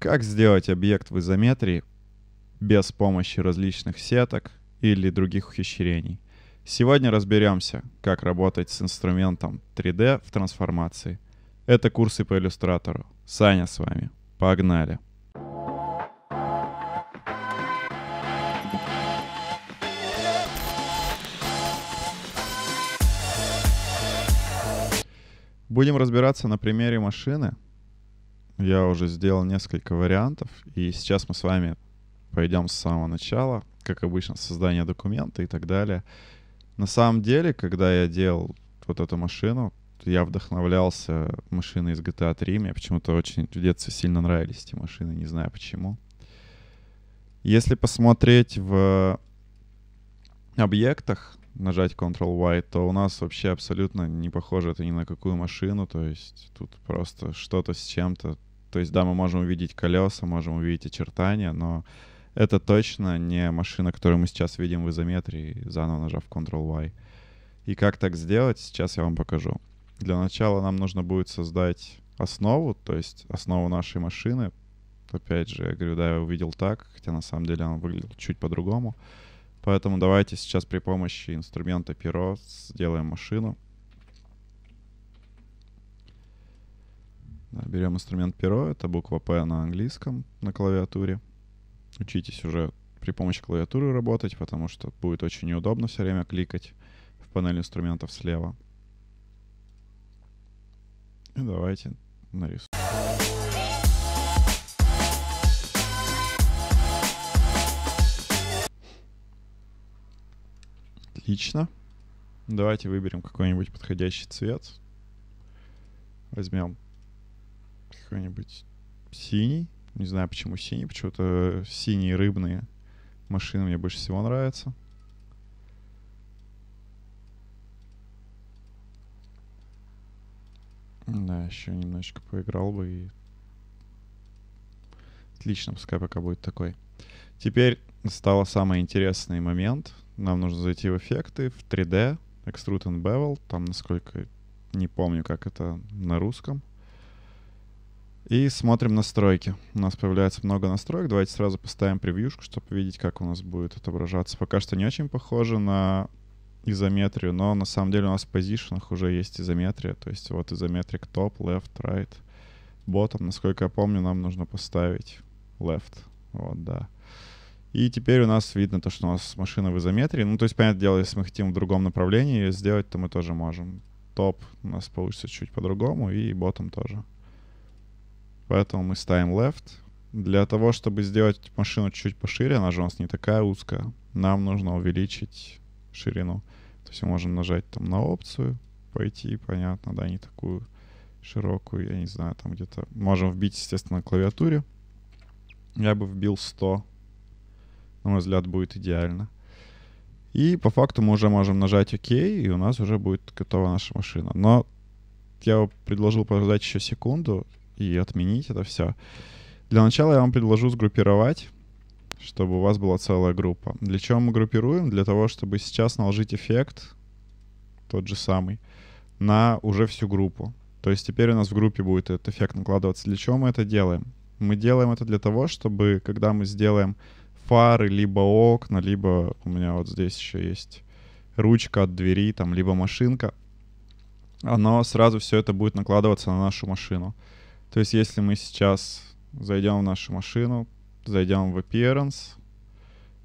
Как сделать объект в изометрии без помощи различных сеток или других ухищрений? Сегодня разберемся, как работать с инструментом 3D в трансформации. Это курсы по иллюстратору. Саня с вами. Погнали! Будем разбираться на примере машины, я уже сделал несколько вариантов, и сейчас мы с вами пойдем с самого начала, как обычно, создание документа и так далее. На самом деле, когда я делал вот эту машину, я вдохновлялся машиной из GTA 3. Мне почему-то очень в детстве сильно нравились эти машины, не знаю почему. Если посмотреть в объектах, нажать Ctrl-Y, то у нас вообще абсолютно не похоже это ни на какую машину. То есть тут просто что-то с чем-то то есть, да, мы можем увидеть колеса, можем увидеть очертания, но это точно не машина, которую мы сейчас видим в изометрии, заново нажав Ctrl-Y. И как так сделать, сейчас я вам покажу. Для начала нам нужно будет создать основу, то есть основу нашей машины. Опять же, я говорю, да, я увидел так, хотя на самом деле он выглядел чуть по-другому. Поэтому давайте сейчас при помощи инструмента перо сделаем машину. Да, берем инструмент перо, это буква P на английском, на клавиатуре. Учитесь уже при помощи клавиатуры работать, потому что будет очень неудобно все время кликать в панель инструментов слева. И давайте нарисуем. Отлично. Давайте выберем какой-нибудь подходящий цвет. Возьмем какой-нибудь синий. Не знаю, почему синий. Почему-то синие рыбные машины мне больше всего нравятся. Да, еще немножечко поиграл бы и... Отлично, пускай пока будет такой. Теперь стало самый интересный момент. Нам нужно зайти в эффекты, в 3D, Extrude and Bevel, там насколько... Не помню, как это на русском. И смотрим настройки. У нас появляется много настроек. Давайте сразу поставим превьюшку, чтобы видеть, как у нас будет отображаться. Пока что не очень похоже на изометрию, но на самом деле у нас в позициях уже есть изометрия. То есть вот изометрик топ, left, right, bottom. Насколько я помню, нам нужно поставить left. Вот, да. И теперь у нас видно то, что у нас машина в изометрии. Ну, то есть, понятное дело, если мы хотим в другом направлении сделать, то мы тоже можем. Топ у нас получится чуть по-другому, и ботом тоже поэтому мы ставим left. Для того, чтобы сделать машину чуть пошире, она же у нас не такая узкая, нам нужно увеличить ширину. То есть мы можем нажать там на опцию, пойти, понятно, да, не такую широкую, я не знаю, там где-то. Можем вбить, естественно, на клавиатуре. Я бы вбил 100. На мой взгляд, будет идеально. И по факту мы уже можем нажать ОК, и у нас уже будет готова наша машина. Но я предложил подождать еще секунду, и отменить это все. Для начала я вам предложу сгруппировать, чтобы у вас была целая группа. Для чего мы группируем? Для того, чтобы сейчас наложить эффект, тот же самый, на уже всю группу. То есть теперь у нас в группе будет этот эффект накладываться. Для чего мы это делаем? Мы делаем это для того, чтобы, когда мы сделаем фары, либо окна, либо у меня вот здесь еще есть ручка от двери, там, либо машинка, оно сразу все это будет накладываться на нашу машину. То есть если мы сейчас зайдем в нашу машину, зайдем в Appearance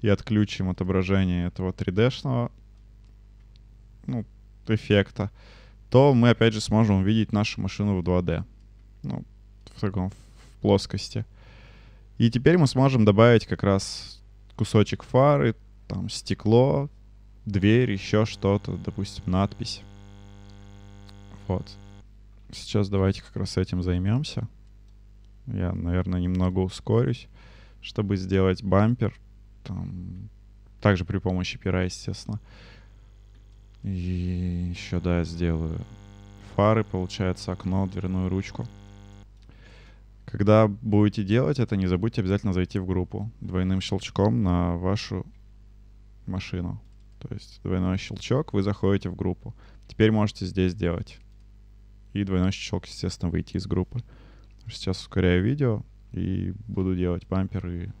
и отключим отображение этого 3D-шного ну, эффекта, то мы опять же сможем увидеть нашу машину в 2D. Ну, в таком в плоскости. И теперь мы сможем добавить как раз кусочек фары, там стекло, дверь, еще что-то, допустим, надпись. Вот сейчас давайте как раз этим займемся. Я, наверное, немного ускорюсь, чтобы сделать бампер. Там, также при помощи пера, естественно. И еще, да, сделаю фары, получается, окно, дверную ручку. Когда будете делать это, не забудьте обязательно зайти в группу двойным щелчком на вашу машину. То есть двойной щелчок, вы заходите в группу. Теперь можете здесь делать и двойной щелчок, естественно, выйти из группы. Сейчас ускоряю видео и буду делать памперы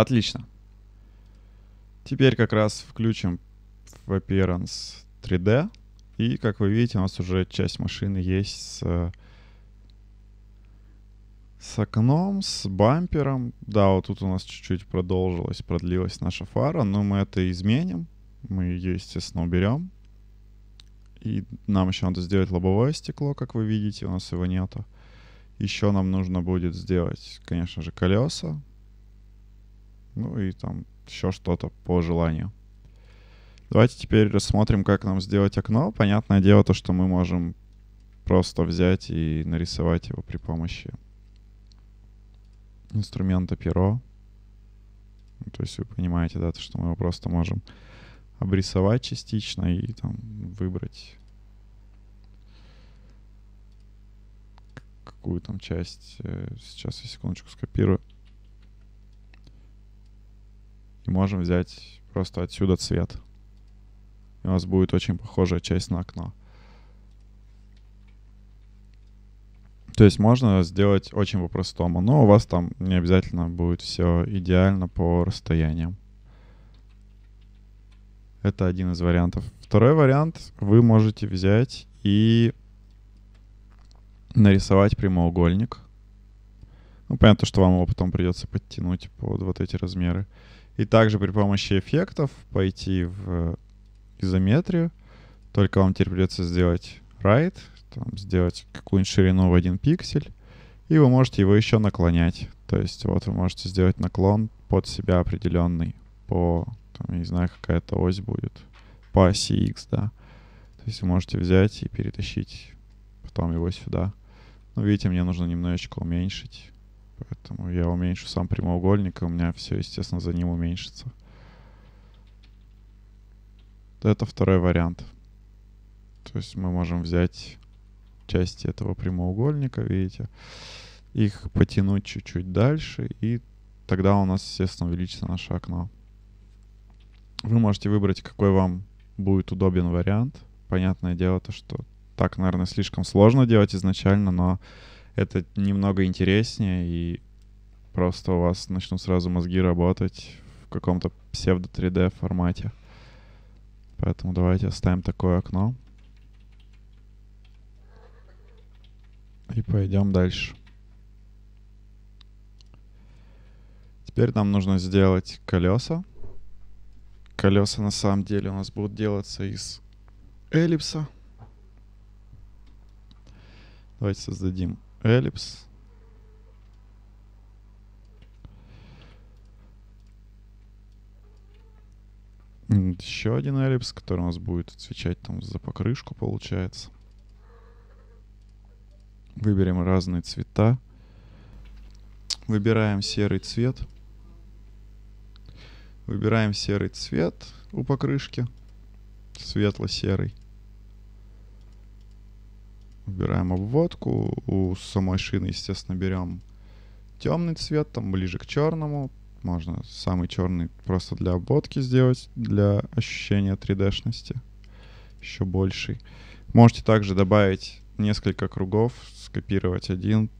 Отлично. Теперь как раз включим в Appearance 3D. И, как вы видите, у нас уже часть машины есть с, с окном, с бампером. Да, вот тут у нас чуть-чуть продолжилась, продлилась наша фара, но мы это изменим. Мы ее, естественно, уберем. И нам еще надо сделать лобовое стекло, как вы видите, у нас его нету. Еще нам нужно будет сделать, конечно же, колеса ну и там еще что-то по желанию. Давайте теперь рассмотрим, как нам сделать окно. Понятное дело, то, что мы можем просто взять и нарисовать его при помощи инструмента перо. Ну, то есть вы понимаете, да, то, что мы его просто можем обрисовать частично и там выбрать какую там часть. Э, сейчас я секундочку скопирую и можем взять просто отсюда цвет. И у нас будет очень похожая часть на окно. То есть можно сделать очень по-простому, но у вас там не обязательно будет все идеально по расстояниям. Это один из вариантов. Второй вариант вы можете взять и нарисовать прямоугольник. Ну, понятно, что вам его потом придется подтянуть под вот эти размеры. Uh, и также при помощи эффектов пойти в изометрию. Только вам теперь придется сделать right, там, сделать какую-нибудь ширину в один пиксель. И вы можете его еще наклонять. То есть вот вы можете сделать наклон под себя определенный, по, там, я не знаю, какая-то ось будет, по оси x, да. То есть вы можете взять и перетащить потом его сюда. Но ну, видите, мне нужно немножечко уменьшить. Поэтому я уменьшу сам прямоугольник, и у меня все, естественно, за ним уменьшится. Это второй вариант. То есть мы можем взять части этого прямоугольника, видите, их потянуть чуть-чуть дальше, и тогда у нас, естественно, увеличится наше окно. Вы можете выбрать, какой вам будет удобен вариант. Понятное дело, то, что так, наверное, слишком сложно делать изначально, но это немного интереснее, и просто у вас начнут сразу мозги работать в каком-то псевдо 3D формате. Поэтому давайте оставим такое окно. И пойдем дальше. Теперь нам нужно сделать колеса. Колеса на самом деле у нас будут делаться из эллипса. Давайте создадим эллипс. Еще один эллипс, который у нас будет отвечать там за покрышку, получается. Выберем разные цвета. Выбираем серый цвет. Выбираем серый цвет у покрышки. Светло-серый убираем обводку. У самой шины, естественно, берем темный цвет, там ближе к черному. Можно самый черный просто для обводки сделать, для ощущения 3D-шности. Еще больший. Можете также добавить несколько кругов, скопировать один,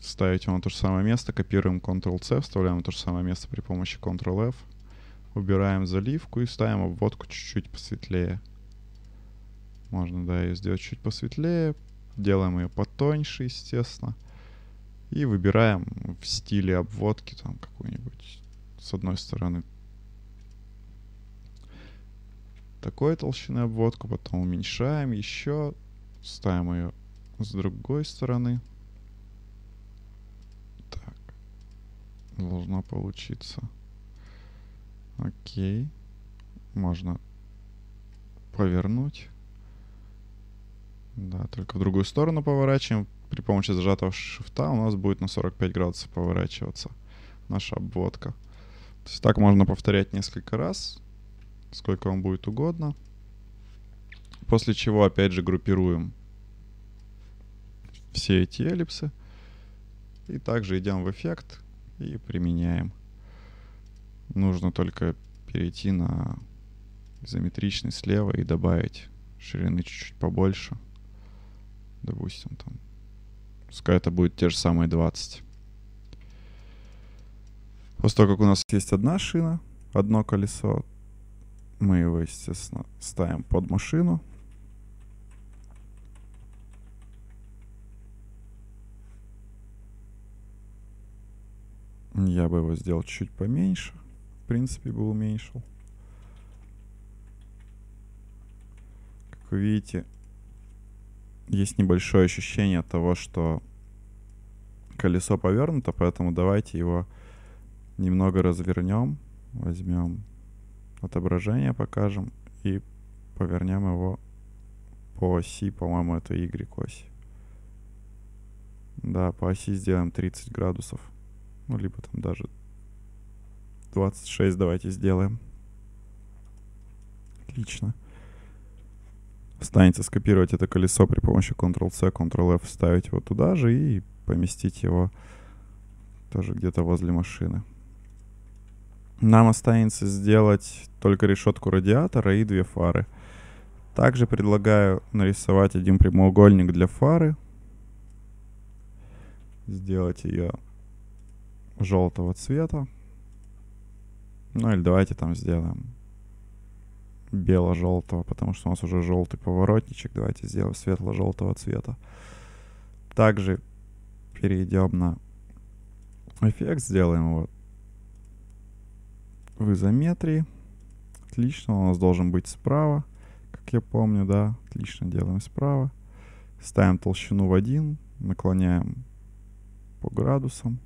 ставить его на то же самое место, копируем Ctrl-C, вставляем на то же самое место при помощи Ctrl-F, убираем заливку и ставим обводку чуть-чуть посветлее. Можно, да, ее сделать чуть посветлее. Делаем ее потоньше, естественно. И выбираем в стиле обводки там какую-нибудь с одной стороны такой толщины обводку, потом уменьшаем еще, ставим ее с другой стороны. Так, должно получиться. Окей, можно повернуть. Да, только в другую сторону поворачиваем. При помощи зажатого шифта у нас будет на 45 градусов поворачиваться наша обводка. То есть так можно повторять несколько раз, сколько вам будет угодно. После чего опять же группируем все эти эллипсы. И также идем в эффект и применяем. Нужно только перейти на изометричный слева и добавить ширины чуть-чуть побольше допустим, там, пускай это будет те же самые 20. После того, как у нас есть одна шина, одно колесо, мы его, естественно, ставим под машину. Я бы его сделал чуть поменьше. В принципе, бы уменьшил. Как вы видите, есть небольшое ощущение того, что колесо повернуто, поэтому давайте его немного развернем, возьмем отображение, покажем и повернем его по оси, по-моему, это Y ось. Да, по оси сделаем 30 градусов. Ну, либо там даже 26 давайте сделаем. Отлично. Останется скопировать это колесо при помощи Ctrl-C, Ctrl-F, вставить его туда же и поместить его тоже где-то возле машины. Нам останется сделать только решетку радиатора и две фары. Также предлагаю нарисовать один прямоугольник для фары. Сделать ее желтого цвета. Ну или давайте там сделаем бело-желтого, потому что у нас уже желтый поворотничек. Давайте сделаем светло-желтого цвета. Также перейдем на эффект, сделаем его в изометрии. Отлично, у нас должен быть справа, как я помню, да. Отлично, делаем справа. Ставим толщину в 1, наклоняем по градусам.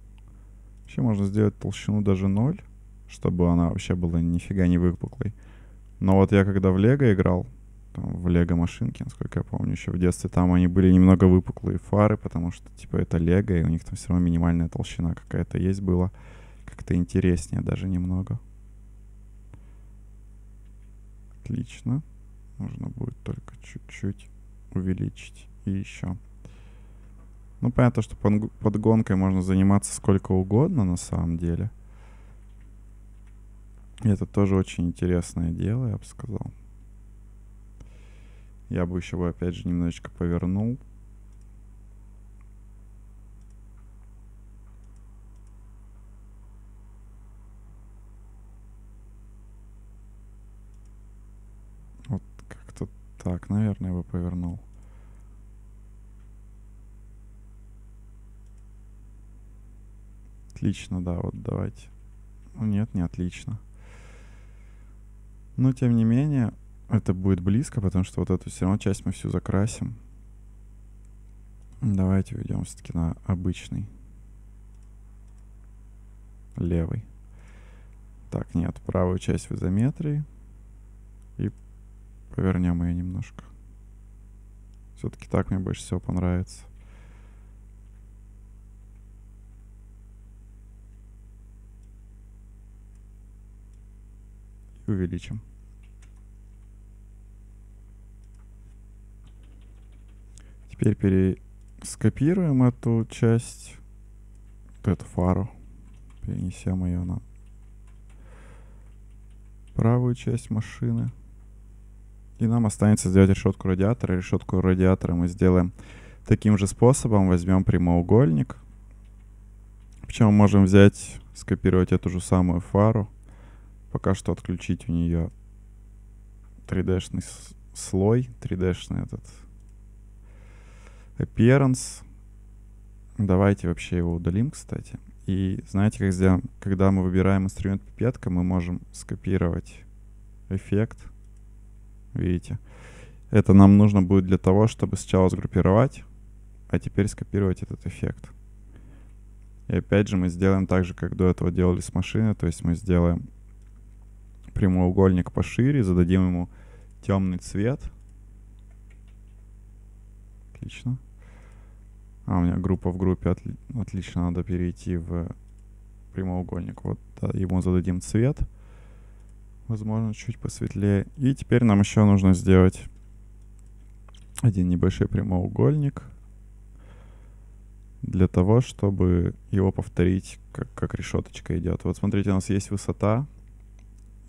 Вообще можно сделать толщину даже 0, чтобы она вообще была нифига не выпуклой. Но вот я когда в Лего играл, там, в Лего машинки, насколько я помню, еще в детстве, там они были немного выпуклые фары, потому что, типа, это Лего, и у них там все равно минимальная толщина какая-то есть была. Как-то интереснее даже немного. Отлично. Нужно будет только чуть-чуть увеличить. И еще. Ну, понятно, что подгонкой можно заниматься сколько угодно на самом деле — это тоже очень интересное дело, я бы сказал. Я бы еще бы, опять же, немножечко повернул. Вот как-то так, наверное, бы повернул. Отлично, да, вот давайте. Ну нет, не отлично. Но, тем не менее, это будет близко, потому что вот эту все равно часть мы всю закрасим. Давайте уйдем все-таки на обычный. Левый. Так, нет, правую часть в изометрии. И повернем ее немножко. Все-таки так мне больше всего понравится. И увеличим. Теперь перескопируем эту часть, вот эту фару. Перенесем ее на правую часть машины. И нам останется сделать решетку радиатора. Решетку радиатора мы сделаем таким же способом. Возьмем прямоугольник. Причем можем взять, скопировать эту же самую фару. Пока что отключить у нее 3D-шный слой, 3D-шный этот Appearance. Давайте вообще его удалим, кстати. И знаете, как сделаем? когда мы выбираем инструмент пипетка, мы можем скопировать эффект. Видите? Это нам нужно будет для того, чтобы сначала сгруппировать, а теперь скопировать этот эффект. И опять же мы сделаем так же, как до этого делали с машины, то есть мы сделаем прямоугольник пошире, зададим ему темный цвет. Отлично. А, у меня группа в группе. Отли отлично, надо перейти в прямоугольник. Вот да, ему зададим цвет. Возможно, чуть посветлее. И теперь нам еще нужно сделать один небольшой прямоугольник для того, чтобы его повторить, как, как решеточка идет. Вот смотрите, у нас есть высота,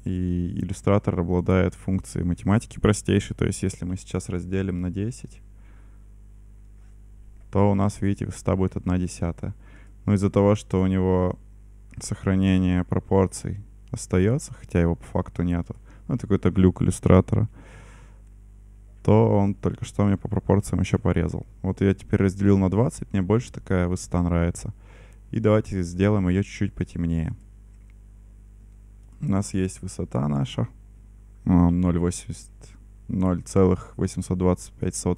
и иллюстратор обладает функцией математики простейшей, то есть если мы сейчас разделим на 10, то у нас, видите, высота будет 1 десятая. Но из-за того, что у него сохранение пропорций остается, хотя его по факту нету, ну, это какой-то глюк иллюстратора, то он только что мне по пропорциям еще порезал. Вот я теперь разделил на 20, мне больше такая высота нравится. И давайте сделаем ее чуть-чуть потемнее. У нас есть высота наша 0,825 а,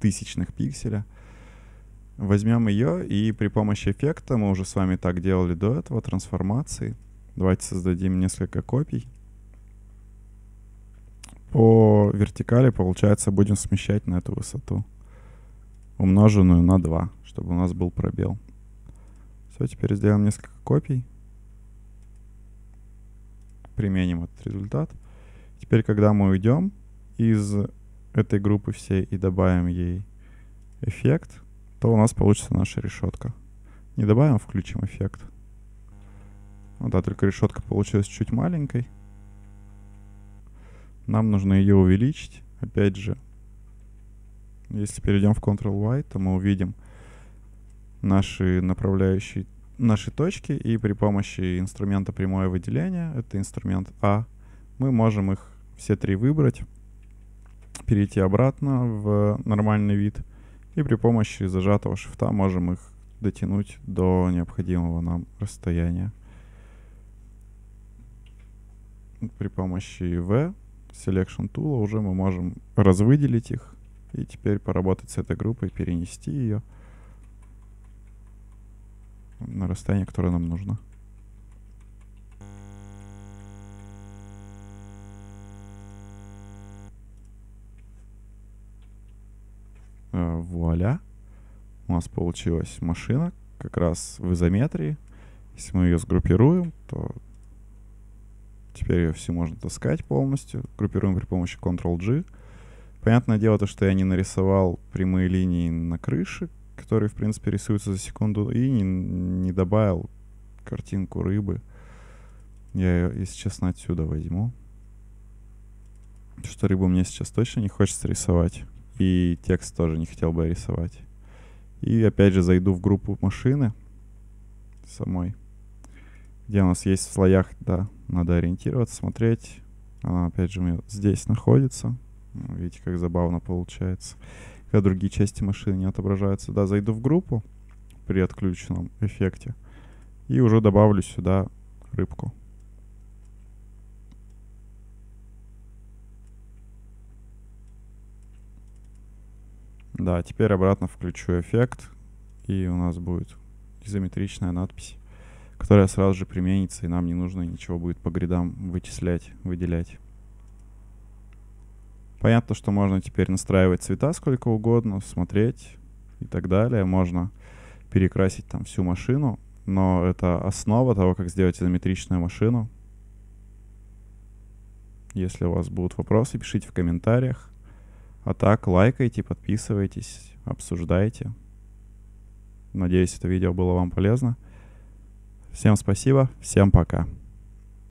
тысячных пикселя. Возьмем ее, и при помощи эффекта, мы уже с вами так делали до этого, трансформации. Давайте создадим несколько копий. По вертикали, получается, будем смещать на эту высоту, умноженную на 2, чтобы у нас был пробел. Все, теперь сделаем несколько копий. Применим этот результат. Теперь, когда мы уйдем из этой группы всей и добавим ей эффект, то у нас получится наша решетка. Не добавим, включим эффект. Ну да, только решетка получилась чуть маленькой. Нам нужно ее увеличить. Опять же, если перейдем в Ctrl-Y, то мы увидим наши направляющие, наши точки, и при помощи инструмента прямое выделение, это инструмент А, мы можем их все три выбрать, перейти обратно в нормальный вид — и при помощи зажатого шифта можем их дотянуть до необходимого нам расстояния. При помощи V Selection Tool уже мы можем развыделить их и теперь поработать с этой группой, перенести ее на расстояние, которое нам нужно. Э, вуаля, у нас получилась машина как раз в изометрии. Если мы ее сгруппируем, то теперь ее все можно таскать полностью. Группируем при помощи Ctrl-G. Понятное дело, то, что я не нарисовал прямые линии на крыше, которые, в принципе, рисуются за секунду, и не, не добавил картинку рыбы. Я ее, если честно, отсюда возьму. Что рыбу мне сейчас точно не хочется рисовать и текст тоже не хотел бы рисовать. И опять же зайду в группу машины самой, где у нас есть в слоях, да, надо ориентироваться, смотреть. Она опять же у меня здесь находится. Ну, видите, как забавно получается. Когда другие части машины не отображаются. Да, зайду в группу при отключенном эффекте и уже добавлю сюда рыбку. Да, теперь обратно включу эффект, и у нас будет изометричная надпись, которая сразу же применится, и нам не нужно ничего будет по гридам вычислять, выделять. Понятно, что можно теперь настраивать цвета сколько угодно, смотреть и так далее. Можно перекрасить там всю машину, но это основа того, как сделать изометричную машину. Если у вас будут вопросы, пишите в комментариях. А так, лайкайте, подписывайтесь, обсуждайте. Надеюсь, это видео было вам полезно. Всем спасибо, всем пока.